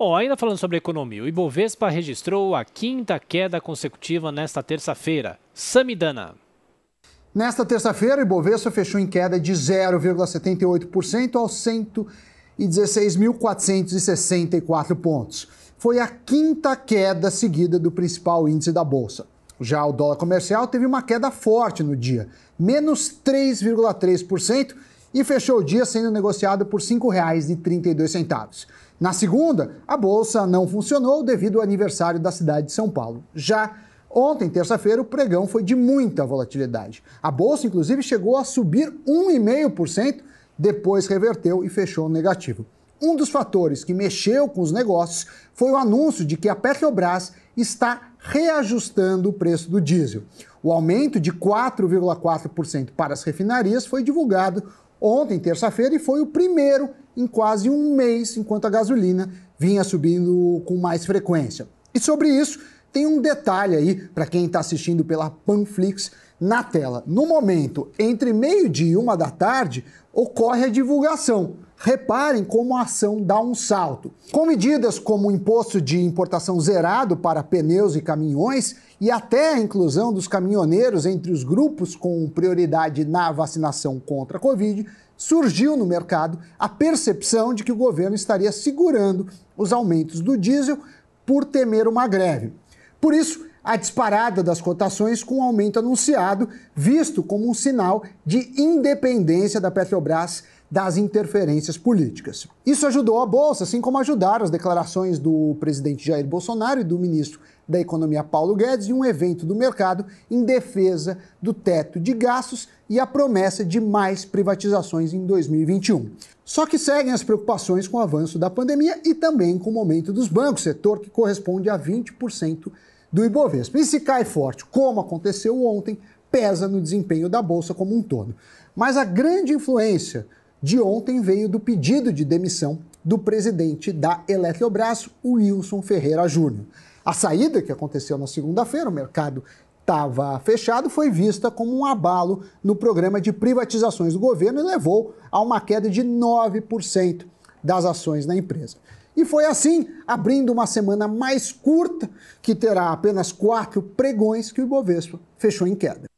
Bom, ainda falando sobre economia, o Ibovespa registrou a quinta queda consecutiva nesta terça-feira. Samidana. Nesta terça-feira, o Ibovespa fechou em queda de 0,78% aos 116.464 pontos. Foi a quinta queda seguida do principal índice da bolsa. Já o dólar comercial teve uma queda forte no dia, menos 3,3% e fechou o dia sendo negociado por R$ 5,32. Na segunda, a bolsa não funcionou devido ao aniversário da cidade de São Paulo. Já ontem, terça-feira, o pregão foi de muita volatilidade. A bolsa, inclusive, chegou a subir 1,5%, depois reverteu e fechou negativo. Um dos fatores que mexeu com os negócios foi o anúncio de que a Petrobras está reajustando o preço do diesel. O aumento de 4,4% para as refinarias foi divulgado ontem, terça-feira, e foi o primeiro em quase um mês, enquanto a gasolina vinha subindo com mais frequência. E sobre isso, tem um detalhe aí para quem está assistindo pela Panflix na tela. No momento, entre meio-dia e uma da tarde, ocorre a divulgação Reparem como a ação dá um salto. Com medidas como o imposto de importação zerado para pneus e caminhões e até a inclusão dos caminhoneiros entre os grupos com prioridade na vacinação contra a Covid, surgiu no mercado a percepção de que o governo estaria segurando os aumentos do diesel por temer uma greve. Por isso, a disparada das cotações com o aumento anunciado, visto como um sinal de independência da Petrobras das interferências políticas. Isso ajudou a bolsa, assim como ajudaram as declarações do presidente Jair Bolsonaro e do ministro da Economia Paulo Guedes em um evento do mercado em defesa do teto de gastos e a promessa de mais privatizações em 2021. Só que seguem as preocupações com o avanço da pandemia e também com o momento dos bancos, setor que corresponde a 20% do Ibovespa. E se cai forte, como aconteceu ontem, pesa no desempenho da bolsa como um todo. Mas a grande influência de ontem veio do pedido de demissão do presidente da Eletrobras, Wilson Ferreira Júnior. A saída que aconteceu na segunda-feira, o mercado estava fechado, foi vista como um abalo no programa de privatizações do governo e levou a uma queda de 9% das ações na empresa. E foi assim, abrindo uma semana mais curta, que terá apenas quatro pregões, que o Ibovespa fechou em queda.